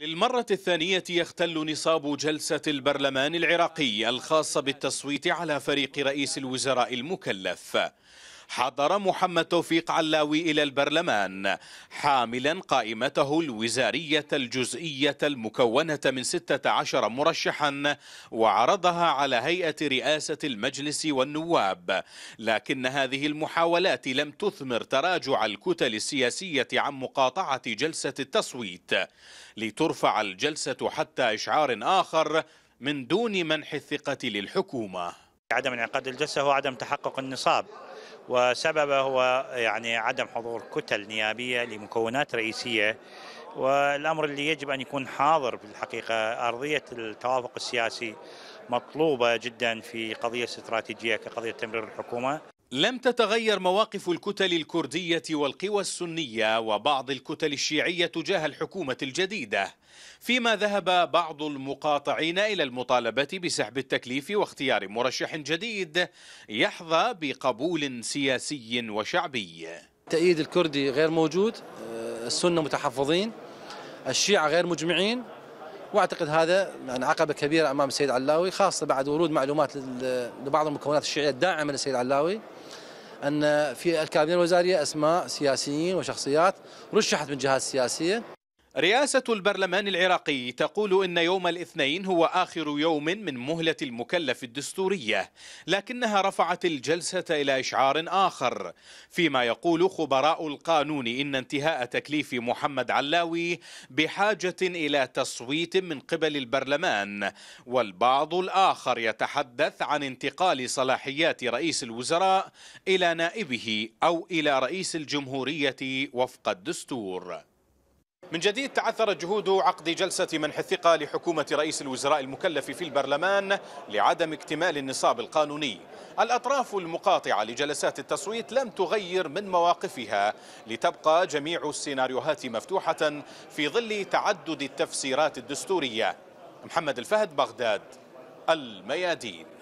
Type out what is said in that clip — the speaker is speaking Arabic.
للمرة الثانية يختل نصاب جلسة البرلمان العراقي الخاصة بالتصويت على فريق رئيس الوزراء المكلف حضر محمد توفيق علاوي إلى البرلمان حاملا قائمته الوزارية الجزئية المكونة من 16 مرشحا وعرضها على هيئة رئاسة المجلس والنواب لكن هذه المحاولات لم تثمر تراجع الكتل السياسية عن مقاطعة جلسة التصويت لترفع الجلسة حتى إشعار آخر من دون منح الثقة للحكومة عدم انعقاد الجلسة هو عدم تحقق النصاب وسببه هو يعني عدم حضور كتل نيابية لمكونات رئيسية والأمر اللي يجب أن يكون حاضر في الحقيقة أرضية التوافق السياسي مطلوبة جدا في قضية استراتيجية كقضية تمرير الحكومة لم تتغير مواقف الكتل الكردية والقوى السنية وبعض الكتل الشيعية تجاه الحكومة الجديدة فيما ذهب بعض المقاطعين إلى المطالبة بسحب التكليف واختيار مرشح جديد يحظى بقبول سياسي وشعبي التأييد الكردي غير موجود السنة متحفظين الشيعة غير مجمعين واعتقد هذا يعني عقبه كبيره امام السيد علاوي خاصه بعد ورود معلومات لبعض المكونات الشيعيه الداعمه للسيد علاوي أن في الكابينة الوزارية أسماء سياسيين وشخصيات رشحت من جهات سياسية رئاسة البرلمان العراقي تقول إن يوم الاثنين هو آخر يوم من مهلة المكلف الدستورية لكنها رفعت الجلسة إلى إشعار آخر فيما يقول خبراء القانون إن انتهاء تكليف محمد علاوي بحاجة إلى تصويت من قبل البرلمان والبعض الآخر يتحدث عن انتقال صلاحيات رئيس الوزراء إلى نائبه أو إلى رئيس الجمهورية وفق الدستور من جديد تعثرت جهود عقد جلسة منح الثقة لحكومة رئيس الوزراء المكلف في البرلمان لعدم اكتمال النصاب القانوني الأطراف المقاطعة لجلسات التصويت لم تغير من مواقفها لتبقى جميع السيناريوهات مفتوحة في ظل تعدد التفسيرات الدستورية محمد الفهد بغداد الميادين